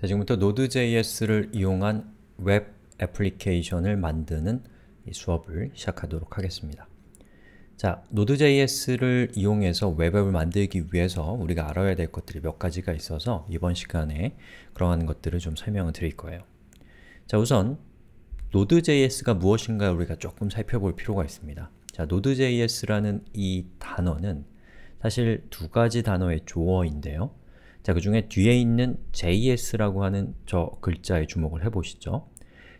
자, 지금부터 Node.js를 이용한 웹 애플리케이션을 만드는 수업을 시작하도록 하겠습니다. 자, Node.js를 이용해서 웹앱을 만들기 위해서 우리가 알아야 될 것들이 몇 가지가 있어서 이번 시간에 그러한 것들을 좀 설명을 드릴 거예요. 자, 우선 Node.js가 무엇인가 우리가 조금 살펴볼 필요가 있습니다. 자, Node.js라는 이 단어는 사실 두 가지 단어의 조어인데요. 자, 그 중에 뒤에 있는 JS라고 하는 저 글자에 주목을 해보시죠.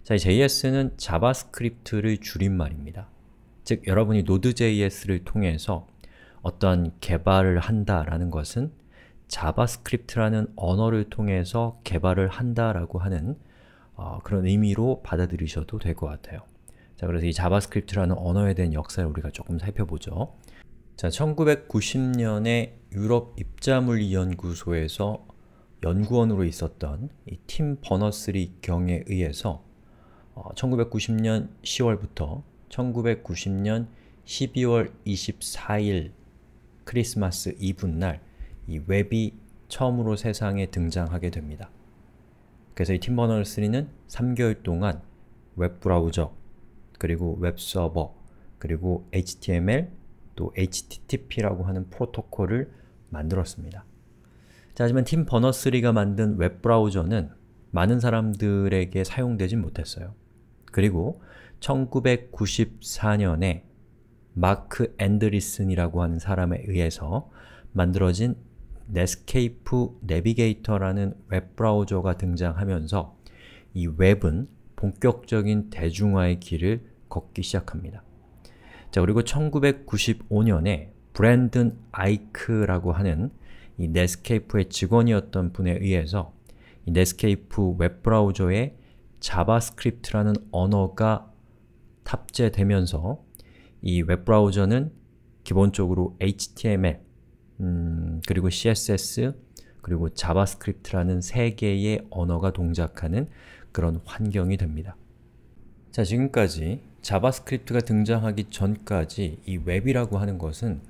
자, 이 JS는 자바스크립트를 줄임말입니다. 즉, 여러분이 Node.js를 통해서 어떤 개발을 한다라는 것은 자바스크립트라는 언어를 통해서 개발을 한다라고 하는 어, 그런 의미로 받아들이셔도 될 것 같아요. 자, 그래서 이 자바스크립트라는 언어에 대한 역사를 우리가 조금 살펴보죠. 자, 1990년에 유럽 입자물리연구소에서 연구원으로 있었던 팀 버너스리 경에 의해서 1990년 10월부터 1990년 12월 24일 크리스마스 이브날 이 웹이 처음으로 세상에 등장하게 됩니다. 그래서 이 팀 버너스리는 3개월 동안 웹 브라우저, 그리고 웹 서버, 그리고 HTML, 또 HTTP라고 하는 프로토콜을 만들었습니다. 자, 하지만 팀 버너스3가 만든 웹브라우저는 많은 사람들에게 사용되진 못했어요. 그리고 1994년에 마크 앤드리슨이라고 하는 사람에 의해서 만들어진 네스케이프 내비게이터라는 웹브라우저가 등장하면서 이 웹은 본격적인 대중화의 길을 걷기 시작합니다. 자, 그리고 1995년에 브랜든 아이크라고 하는 이 넷스케이프의 직원이었던 분에 의해서 이 넷스케이프 웹브라우저에 자바스크립트라는 언어가 탑재되면서 이 웹브라우저는 기본적으로 HTML, 음, 그리고 CSS, 그리고 자바스크립트라는 세 개의 언어가 동작하는 그런 환경이 됩니다. 자, 지금까지 자바스크립트가 등장하기 전까지 이 웹이라고 하는 것은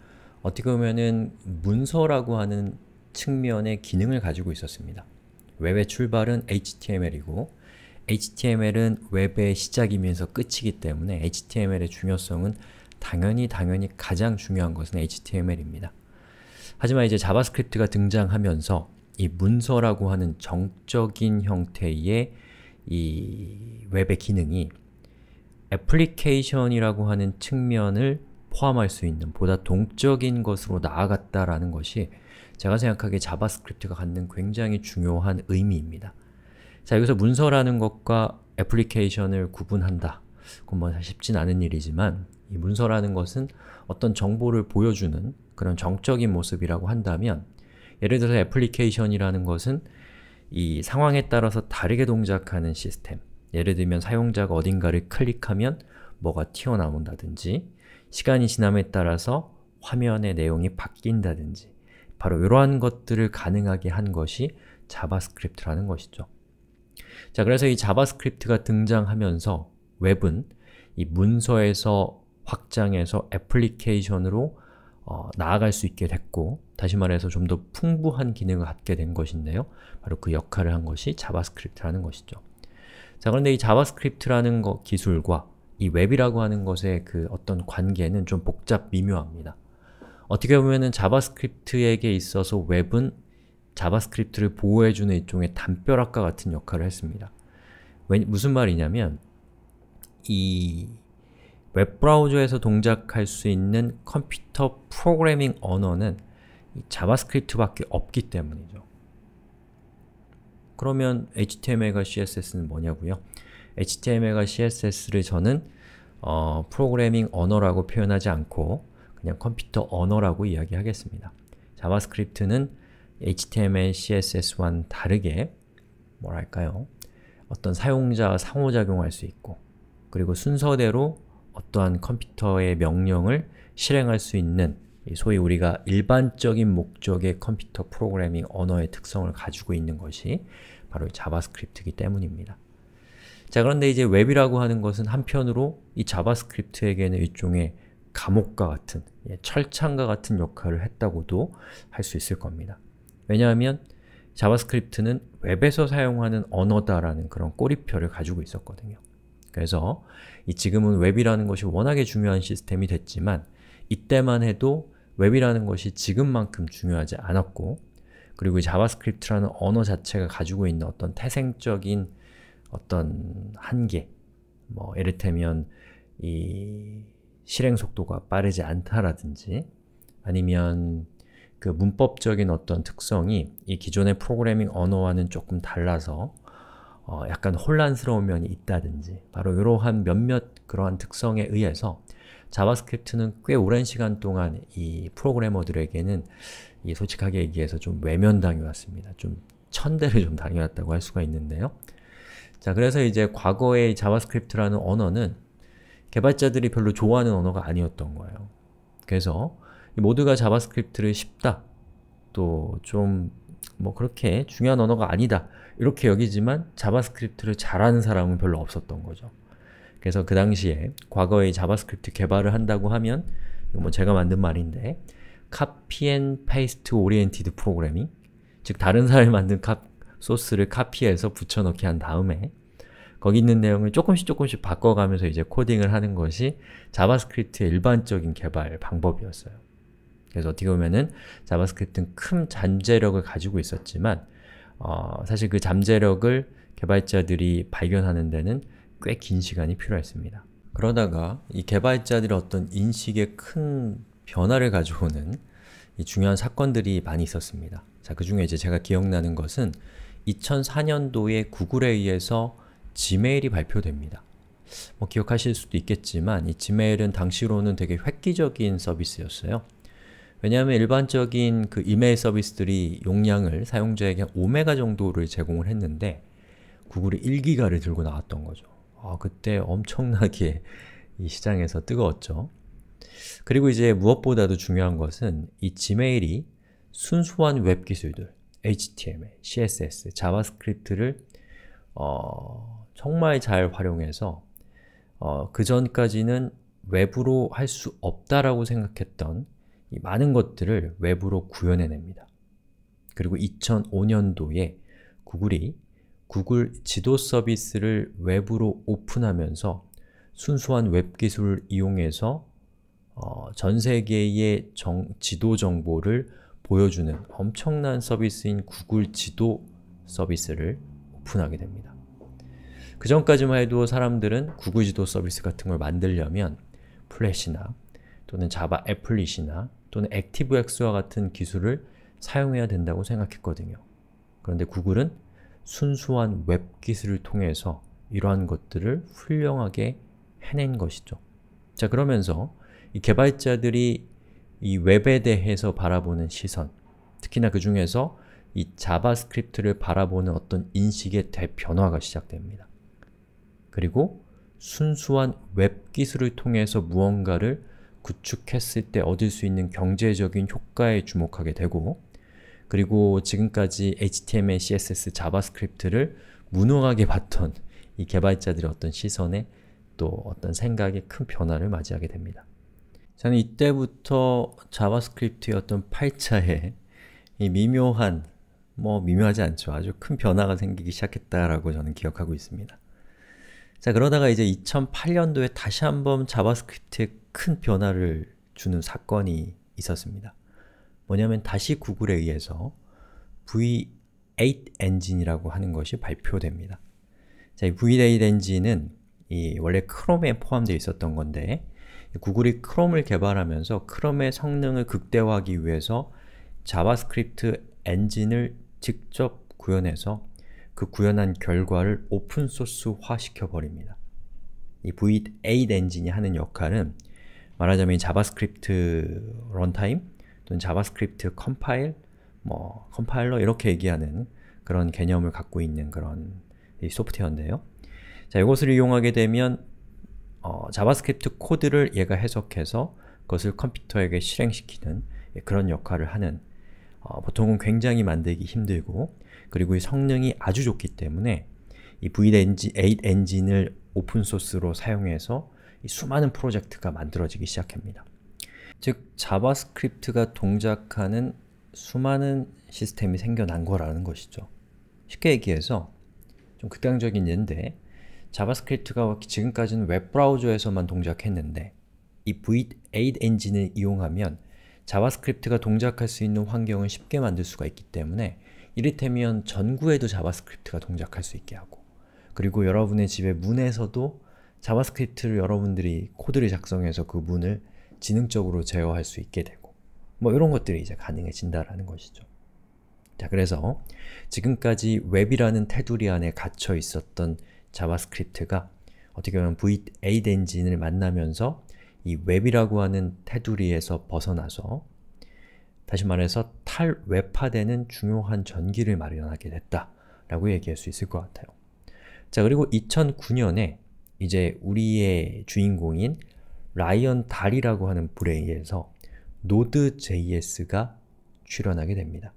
어떻게 보면은 문서라고 하는 측면의 기능을 가지고 있었습니다. 웹의 출발은 HTML이고 HTML은 웹의 시작이면서 끝이기 때문에 HTML의 중요성은 당연히 당연히 가장 중요한 것은 HTML입니다. 하지만 이제 자바스크립트가 등장하면서 이 문서라고 하는 정적인 형태의 이 웹의 기능이 애플리케이션이라고 하는 측면을 포함할 수 있는 보다 동적인 것으로 나아갔다라는 것이 제가 생각하기에 자바스크립트가 갖는 굉장히 중요한 의미입니다. 자, 여기서 문서라는 것과 애플리케이션을 구분한다. 그건 뭐 쉽진 않은 일이지만 이 문서라는 것은 어떤 정보를 보여주는 그런 정적인 모습이라고 한다면 예를 들어서 애플리케이션이라는 것은 이 상황에 따라서 다르게 동작하는 시스템 예를 들면 사용자가 어딘가를 클릭하면 뭐가 튀어나온다든지 시간이 지남에 따라서 화면의 내용이 바뀐다든지 바로 이러한 것들을 가능하게 한 것이 자바스크립트라는 것이죠. 자, 그래서 이 자바스크립트가 등장하면서 웹은 이 문서에서 확장해서 애플리케이션으로 어, 나아갈 수 있게 됐고 다시 말해서 좀 더 풍부한 기능을 갖게 된 것인데요. 바로 그 역할을 한 것이 자바스크립트라는 것이죠. 자, 그런데 이 자바스크립트라는 거, 기술과 이 웹이라고 하는 것의 그 어떤 관계는 좀 복잡 미묘합니다. 어떻게 보면은 자바스크립트에게 있어서 웹은 자바스크립트를 보호해주는 일종의 담벼락과 같은 역할을 했습니다. 왜, 무슨 말이냐면 이 웹브라우저에서 동작할 수 있는 컴퓨터 프로그래밍 언어는 자바스크립트밖에 없기 때문이죠. 그러면 HTML과 CSS는 뭐냐고요? HTML과 CSS를 저는 어, 프로그래밍 언어라고 표현하지 않고 그냥 컴퓨터 언어라고 이야기하겠습니다. 자바스크립트는 HTML, CSS와는 다르게 뭐랄까요? 어떤 사용자와 상호작용할 수 있고 그리고 순서대로 어떠한 컴퓨터의 명령을 실행할 수 있는 소위 우리가 일반적인 목적의 컴퓨터 프로그래밍 언어의 특성을 가지고 있는 것이 바로 이 자바스크립트이기 때문입니다. 자 그런데 이제 웹이라고 하는 것은 한편으로 이 자바스크립트에게는 일종의 감옥과 같은, 예, 철창과 같은 역할을 했다고도 할 수 있을 겁니다. 왜냐하면 자바스크립트는 웹에서 사용하는 언어다라는 그런 꼬리표를 가지고 있었거든요. 그래서 이 지금은 웹이라는 것이 워낙에 중요한 시스템이 됐지만 이때만 해도 웹이라는 것이 지금만큼 중요하지 않았고 그리고 자바스크립트라는 언어 자체가 가지고 있는 어떤 태생적인 어떤 한계 뭐이를들면이 실행 속도가 빠르지 않다라든지 아니면 그 문법적인 어떤 특성이 이 기존의 프로그래밍 언어와는 조금 달라서 어 약간 혼란스러운 면이 있다든지 바로 이러한 몇몇 그러한 특성에 의해서 자바스크립트는 꽤 오랜 시간 동안 이 프로그래머들에게는 이 솔직하게 얘기해서 좀 외면당해 왔습니다. 좀 천대를 좀 당해왔다고 할 수가 있는데요. 자, 그래서 이제 과거의 자바스크립트라는 언어는 개발자들이 별로 좋아하는 언어가 아니었던 거예요. 그래서 모두가 자바스크립트를 쉽다, 또 좀 뭐 그렇게 중요한 언어가 아니다 이렇게 여기지만 자바스크립트를 잘하는 사람은 별로 없었던 거죠. 그래서 그 당시에 과거의 자바스크립트 개발을 한다고 하면 뭐 제가 만든 말인데 copy and paste oriented programming 즉 다른 사람이 만든 카, 소스를 카피해서 붙여넣기 한 다음에 거기 있는 내용을 조금씩 조금씩 바꿔가면서 이제 코딩을 하는 것이 자바스크립트의 일반적인 개발 방법이었어요. 그래서 어떻게 보면은 자바스크립트는 큰 잠재력을 가지고 있었지만 어, 사실 그 잠재력을 개발자들이 발견하는 데는 꽤 긴 시간이 필요했습니다. 그러다가 이 개발자들의 어떤 인식의 큰 변화를 가져오는 중요한 사건들이 많이 있었습니다. 자, 그 중에 이제 제가 기억나는 것은 2004년도에 구글에 의해서 지메일이 발표됩니다. 뭐 기억하실 수도 있겠지만 이 지메일은 당시로는 되게 획기적인 서비스였어요. 왜냐하면 일반적인 그 이메일 서비스들이 용량을 사용자에게 5메가 정도를 제공을 했는데 구글이 1기가를 들고 나왔던 거죠. 아, 그때 엄청나게 이 시장에서 뜨거웠죠. 그리고 이제 무엇보다도 중요한 것은 이 지메일이 순수한 웹 기술들, HTML, CSS, 자바스크립트를 어, 정말 잘 활용해서 어, 그 전까지는 웹으로 할 수 없다라고 생각했던 많은 것들을 웹으로 구현해냅니다. 그리고 2005년도에 구글이 구글 지도 서비스를 웹으로 오픈하면서 순수한 웹 기술을 이용해서 어, 전 세계의 정, 지도 정보를 보여주는 엄청난 서비스인 구글 지도 서비스를 오픈하게 됩니다. 그 전까지만 해도 사람들은 구글 지도 서비스 같은 걸 만들려면 플래시나 또는 자바 애플릿이나 또는 액티브엑스와 같은 기술을 사용해야 된다고 생각했거든요. 그런데 구글은 순수한 웹 기술을 통해서 이러한 것들을 훌륭하게 해낸 것이죠. 자 그러면서 이 개발자들이 이 웹에 대해서 바라보는 시선 특히나 그 중에서 이 자바스크립트를 바라보는 어떤 인식의 대변화가 시작됩니다. 그리고 순수한 웹 기술을 통해서 무언가를 구축했을 때 얻을 수 있는 경제적인 효과에 주목하게 되고 그리고 지금까지 HTML, CSS, 자바스크립트를 무능하게 봤던 이 개발자들의 어떤 시선에 또 어떤 생각에 큰 변화를 맞이하게 됩니다. 저는 이때부터 자바스크립트의 어떤 파이차에 이 미묘한, 뭐 미묘하지 않죠. 아주 큰 변화가 생기기 시작했다라고 저는 기억하고 있습니다. 자, 그러다가 이제 2008년도에 다시 한번 자바스크립트에 큰 변화를 주는 사건이 있었습니다. 뭐냐면 다시 구글에 의해서 V8 엔진이라고 하는 것이 발표됩니다. 자, 이 V8 엔진은 이 원래 크롬에 포함되어 있었던 건데 구글이 크롬을 개발하면서 크롬의 성능을 극대화하기 위해서 자바스크립트 엔진을 직접 구현해서 그 구현한 결과를 오픈소스화 시켜버립니다. 이 V8 엔진이 하는 역할은 말하자면 자바스크립트 런타임 또는 자바스크립트 컴파일, 뭐 컴파일러 이렇게 얘기하는 그런 개념을 갖고 있는 그런 소프트웨어인데요. 자, 이것을 이용하게 되면 어, 자바스크립트 코드를 얘가 해석해서 그것을 컴퓨터에게 실행시키는 예, 그런 역할을 하는 어, 보통은 굉장히 만들기 힘들고 그리고 이 성능이 아주 좋기 때문에 이 V8 엔진을 오픈소스로 사용해서 수많은 프로젝트가 만들어지기 시작합니다. 즉, 자바스크립트가 동작하는 수많은 시스템이 생겨난 거라는 것이죠. 쉽게 얘기해서 좀 극단적인 예인데 자바스크립트가 지금까지는 웹브라우저에서만 동작했는데 이 V8 엔진을 이용하면 자바스크립트가 동작할 수 있는 환경을 쉽게 만들 수가 있기 때문에 이를테면 전구에도 자바스크립트가 동작할 수 있게 하고 그리고 여러분의 집에 문에서도 자바스크립트를 여러분들이 코드를 작성해서 그 문을 지능적으로 제어할 수 있게 되고 뭐 이런 것들이 이제 가능해진다라는 것이죠. 자 그래서 지금까지 웹이라는 테두리 안에 갇혀 있었던 자바스크립트가 어떻게 보면 V8 엔진을 만나면서 이 웹이라고 하는 테두리에서 벗어나서 다시 말해서 탈웹화되는 중요한 전기를 마련하게 됐다 라고 얘기할 수 있을 것 같아요. 자 그리고 2009년에 이제 우리의 주인공인 라이언 달이라고 하는 브레이에서노드 j s 가출연하게 됩니다.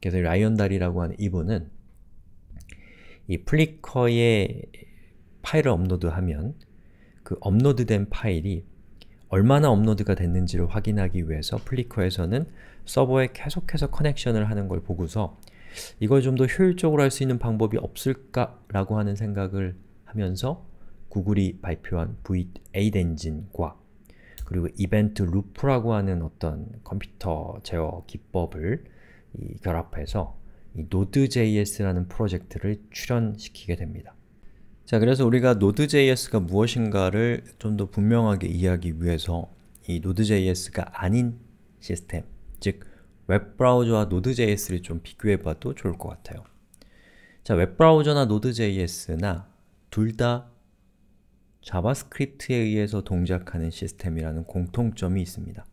그래서 라이언 달이라고 하는 이분은 이 플리커에 파일을 업로드하면 그 업로드된 파일이 얼마나 업로드가 됐는지를 확인하기 위해서 플리커에서는 서버에 계속해서 커넥션을 하는 걸 보고서 이걸 좀 더 효율적으로 할 수 있는 방법이 없을까? 라고 하는 생각을 하면서 구글이 발표한 V8 엔진과 그리고 이벤트 루프라고 하는 어떤 컴퓨터 제어 기법을 결합해서 Node.js라는 프로젝트를 출연시키게 됩니다. 자, 그래서 우리가 Node.js가 무엇인가를 좀 더 분명하게 이해하기 위해서 이 Node.js가 아닌 시스템, 즉 웹브라우저와 Node.js를 좀 비교해봐도 좋을 것 같아요. 자, 웹브라우저나 Node.js나 둘 다 자바스크립트에 의해서 동작하는 시스템이라는 공통점이 있습니다.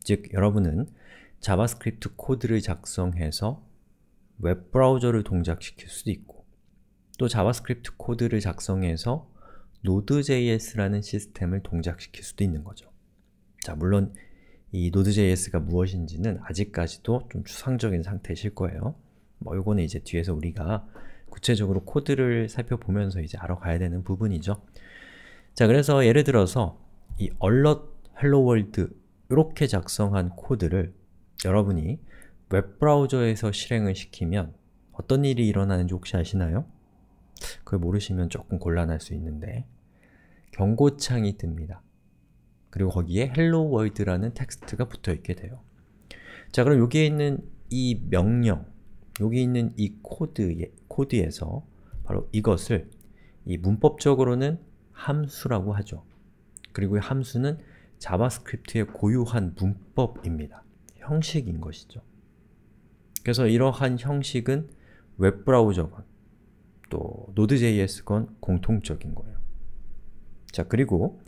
즉, 여러분은 자바스크립트 코드를 작성해서 웹브라우저를 동작시킬 수도 있고 또 자바스크립트 코드를 작성해서 Node.js라는 시스템을 동작시킬 수도 있는 거죠. 자, 물론 이 Node.js가 무엇인지는 아직까지도 좀 추상적인 상태실 거예요. 뭐 요거는 이제 뒤에서 우리가 구체적으로 코드를 살펴보면서 이제 알아가야 되는 부분이죠. 자, 그래서 예를 들어서 이 alert hello world 이렇게 작성한 코드를 여러분이 웹브라우저에서 실행을 시키면 어떤 일이 일어나는지 혹시 아시나요? 그걸 모르시면 조금 곤란할 수 있는데 경고창이 뜹니다. 그리고 거기에 Hello World라는 텍스트가 붙어있게 돼요. 자 그럼 여기에 있는 이 명령, 여기 있는 이 코드에, 코드에서 바로 이것을 이 문법적으로는 함수라고 하죠. 그리고 이 함수는 자바스크립트의 고유한 문법입니다. 형식인 것이죠. 그래서 이러한 형식은 웹브라우저건 또 Node.js건 공통적인 거예요. 자, 그리고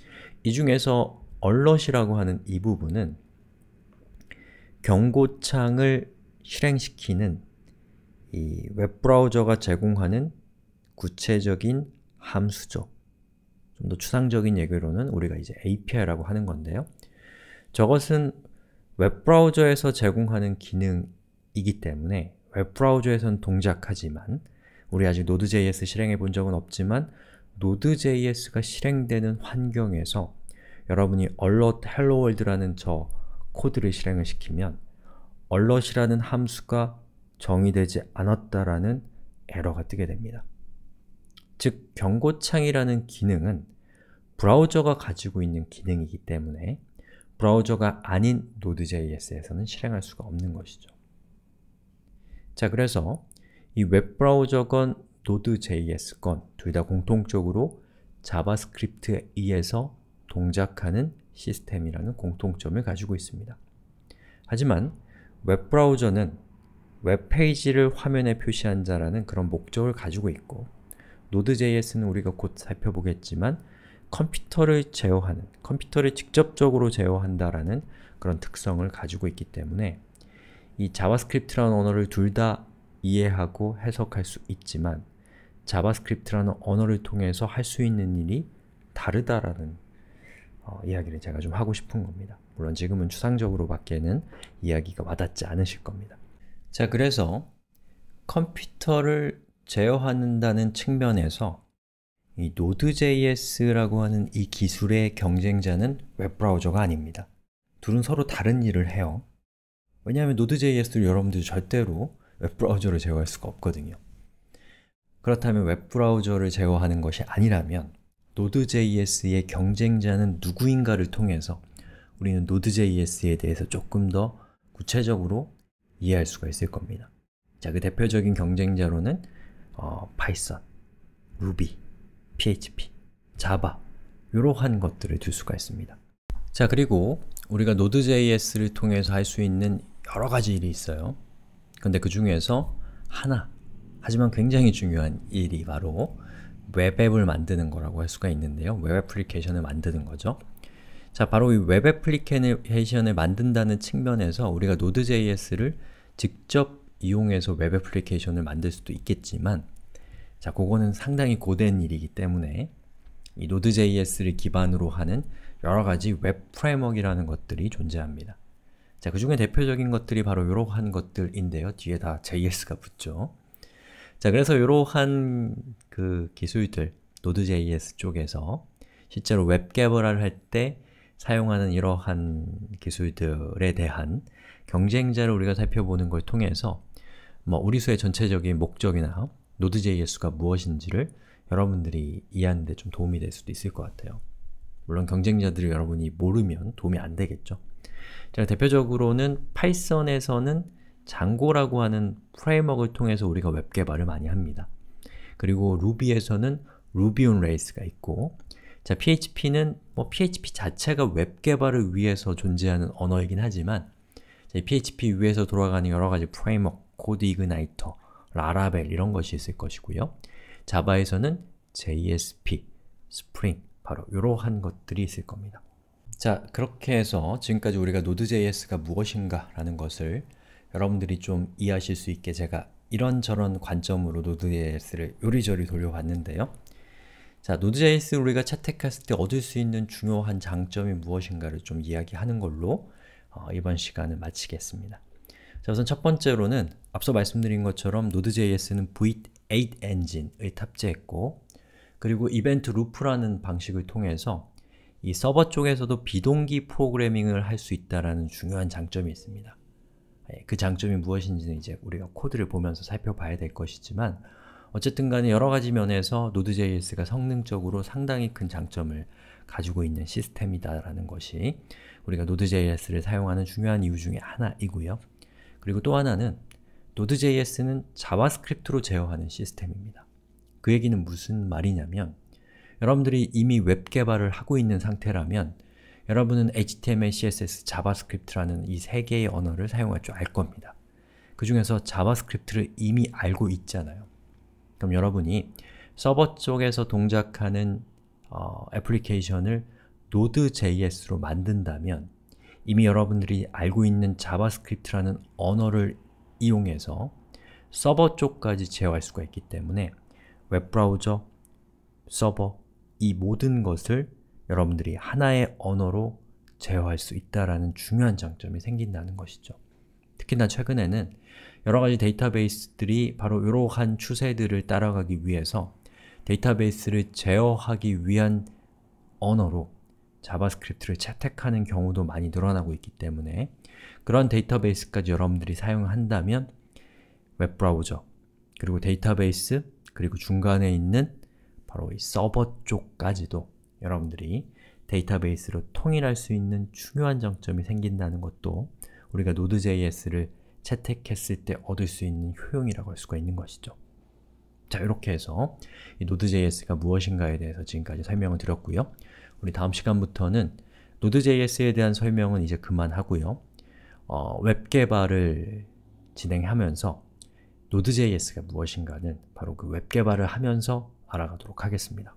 이 중에서 a l e r t 이라고 하는 이 부분은 경고창을 실행시키는 이 웹브라우저가 제공하는 구체적인 함수죠. 좀 더 추상적인 얘기로는 우리가 이제 API라고 하는 건데요. 저것은 웹브라우저에서 제공하는 기능이 이기 때문에 웹브라우저에선 동작하지만 우리 아직 Node.js 실행해 본 적은 없지만 Node.js가 실행되는 환경에서 여러분이 alert hello world라는 저 코드를 실행을 시키면 alert이라는 함수가 정의되지 않았다라는 에러가 뜨게 됩니다. 즉, 경고창이라는 기능은 브라우저가 가지고 있는 기능이기 때문에 브라우저가 아닌 Node.js에서는 실행할 수가 없는 것이죠. 자, 그래서 이 웹브라우저 건 Node.js 건둘 다 공통적으로 자바스크립트에 의해서 동작하는 시스템이라는 공통점을 가지고 있습니다. 하지만 웹브라우저는 웹페이지를 화면에 표시한 자라는 그런 목적을 가지고 있고 Node.js는 우리가 곧 살펴보겠지만 컴퓨터를 제어하는, 컴퓨터를 직접적으로 제어한다라는 그런 특성을 가지고 있기 때문에 이 자바스크립트라는 언어를 둘 다 이해하고 해석할 수 있지만 자바스크립트라는 언어를 통해서 할 수 있는 일이 다르다라는 어, 이야기를 제가 좀 하고 싶은 겁니다. 물론 지금은 추상적으로 밖에는 이야기가 와닿지 않으실 겁니다. 자, 그래서 컴퓨터를 제어하는다는 측면에서 이 Node.js라고 하는 이 기술의 경쟁자는 웹브라우저가 아닙니다. 둘은 서로 다른 일을 해요. 왜냐하면 Node.js를 여러분들이 절대로 웹브라우저를 제어할 수가 없거든요. 그렇다면 웹브라우저를 제어하는 것이 아니라면 Node.js의 경쟁자는 누구인가를 통해서 우리는 Node.js에 대해서 조금 더 구체적으로 이해할 수가 있을 겁니다. 자, 그 대표적인 경쟁자로는 어, Python, Ruby, PHP, Java 이러한 것들을 둘 수가 있습니다. 자, 그리고 우리가 Node.js를 통해서 할 수 있는 여러 가지 일이 있어요. 근데 그 중에서 하나, 하지만 굉장히 중요한 일이 바로 웹앱을 만드는 거라고 할 수가 있는데요. 웹 애플리케이션을 만드는 거죠. 자, 바로 이 웹 애플리케이션을 만든다는 측면에서 우리가 Node.js를 직접 이용해서 웹 애플리케이션을 만들 수도 있겠지만 자, 그거는 상당히 고된 일이기 때문에 이 Node.js를 기반으로 하는 여러 가지 웹 프레임워크라는 것들이 존재합니다. 자, 그 중에 대표적인 것들이 바로 이러한 것들인데요. 뒤에 다 JS가 붙죠. 자, 그래서 이러한 그 기술들, Node.js 쪽에서 실제로 웹 개발을 할 때 사용하는 이러한 기술들에 대한 경쟁자를 우리가 살펴보는 걸 통해서 뭐 우리수의 전체적인 목적이나 Node.js가 무엇인지를 여러분들이 이해하는 데 좀 도움이 될 수도 있을 것 같아요. 물론 경쟁자들이 여러분이 모르면 도움이 안 되겠죠. 제가 대표적으로는 파이썬에서는 장고라고 하는 프레임워크를 통해서 우리가 웹 개발을 많이 합니다. 그리고 루비에서는 루비 온 레이스가 있고 자, PHP는 뭐 PHP 자체가 웹 개발을 위해서 존재하는 언어이긴 하지만 자, PHP 위에서 돌아가는 여러 가지 프레임워크, 코드 이그나이터, 라라벨 이런 것이 있을 것이고요. 자바에서는 JSP, 스프링, 바로 이러한 것들이 있을 겁니다. 자, 그렇게 해서 지금까지 우리가 Node.js가 무엇인가 라는 것을 여러분들이 좀 이해하실 수 있게 제가 이런저런 관점으로 Node.js를 요리조리 돌려봤는데요. 자, Node.js 우리가 채택했을 때 얻을 수 있는 중요한 장점이 무엇인가를 좀 이야기하는 걸로 어, 이번 시간을 마치겠습니다. 자, 우선 첫 번째로는 앞서 말씀드린 것처럼 Node.js는 V8 엔진을 탑재했고 그리고 이벤트 루프라는 방식을 통해서 이 서버 쪽에서도 비동기 프로그래밍을 할 수 있다는 중요한 장점이 있습니다. 예, 그 장점이 무엇인지는 이제 우리가 코드를 보면서 살펴봐야 될 것이지만 어쨌든 간에 여러가지 면에서 Node.js가 성능적으로 상당히 큰 장점을 가지고 있는 시스템이다라는 것이 우리가 Node.js를 사용하는 중요한 이유 중에 하나이고요. 그리고 또 하나는 Node.js는 자바스크립트로 제어하는 시스템입니다. 그 얘기는 무슨 말이냐면 여러분들이 이미 웹 개발을 하고 있는 상태라면 여러분은 HTML, CSS, j a a v s c r i p t 라는이 세 개의 언어를 사용할 줄 알 겁니다. 그 중에서 j a a v s c r i p t 를 이미 알고 있잖아요. 그럼 여러분이 서버 쪽에서 동작하는 어, 애플리케이션을 Node.js로 만든다면 이미 여러분들이 알고 있는 j a a v s c r i p t 라는 언어를 이용해서 서버 쪽까지 제어할 수가 있기 때문에 웹브라우저, 서버 이 모든 것을 여러분들이 하나의 언어로 제어할 수있다는 중요한 장점이 생긴다는 것이죠. 특히나 최근에는 여러가지 데이터베이스들이 바로 이러한 추세들을 따라가기 위해서 데이터베이스를 제어하기 위한 언어로 자바스크립트를 채택하는 경우도 많이 늘어나고 있기 때문에 그런 데이터베이스까지 여러분들이 사용한다면 웹브라우저, 그리고 데이터베이스, 그리고 중간에 있는 바로 이 서버 쪽까지도 여러분들이 데이터베이스로 통일할 수 있는 중요한 장점이 생긴다는 것도 우리가 Node.js를 채택했을 때 얻을 수 있는 효용이라고 할 수가 있는 것이죠. 자, 이렇게 해서 이 Node.js가 무엇인가에 대해서 지금까지 설명을 드렸고요. 우리 다음 시간부터는 Node.js에 대한 설명은 이제 그만하고요. 어, 웹 개발을 진행하면서 노드.js가 무엇인가는 바로 그 웹 개발을 하면서 알아가도록 하겠습니다.